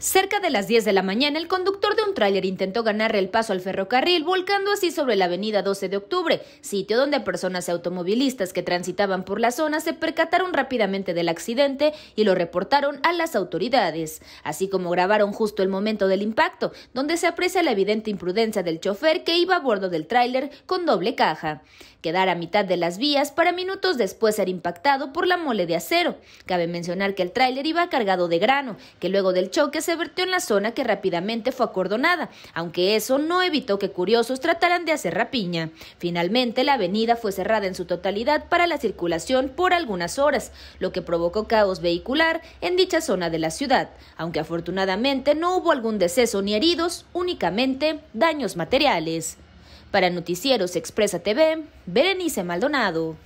Cerca de las 10 de la mañana, el conductor de un tráiler intentó ganarle el paso al ferrocarril, volcando así sobre la avenida 12 de octubre, sitio donde personas automovilistas que transitaban por la zona se percataron rápidamente del accidente y lo reportaron a las autoridades, así como grabaron justo el momento del impacto, donde se aprecia la evidente imprudencia del chofer que iba a bordo del tráiler con doble caja. Quedar a mitad de las vías para minutos después ser impactado por la mole de acero. Cabe mencionar que el tráiler iba cargado de grano, que luego del choque se vertió en la zona que rápidamente fue acordonada, aunque eso no evitó que curiosos trataran de hacer rapiña. Finalmente, la avenida fue cerrada en su totalidad para la circulación por algunas horas, lo que provocó caos vehicular en dicha zona de la ciudad, aunque afortunadamente no hubo algún deceso ni heridos, únicamente daños materiales. Para Noticieros Expresa TV, Berenice Maldonado.